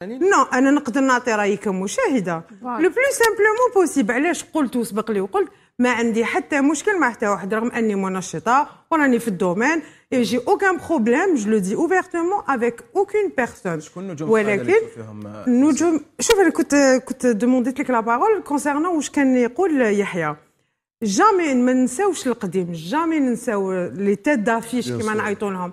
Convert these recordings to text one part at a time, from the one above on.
يعني؟ نو انا نقدر نعطي رايي كمشاهده لو بلو سامبلومون بوسيبل علاش قلت وسبق لي وقلت ما عندي حتى مشكل مع حتى واحد رغم اني منشطه وراني في الدومين اي جي اوكان بروبليم جو لو دي اوفيرتومون افيك اوكين بيرسون شكون نجوم ولكن نجوم شوف انا كنت كنت دومونديت لك لا بارول كونسيرنون واش كان يقول يحيى جامي ما نساوش القديم جامي ننساو لي تيت دافيش كيما نعيطوا لهم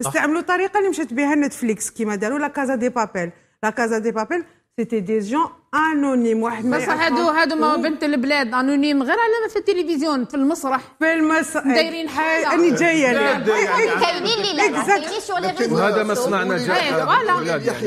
استعملوا الطريقه اللي مشات بها نتفليكس كيما داروا لا كازا دي بابيل لا كازا دي بابيل سيتي دي جون انونيم واحد ما بصح هادو هادو ما بنت البلاد انونيم غير على في التلفزيون في المسرح في المسرح دايرين حاجه اني جايه كاينين اللي لا كاينين شغل هذا ما صنعنا جاي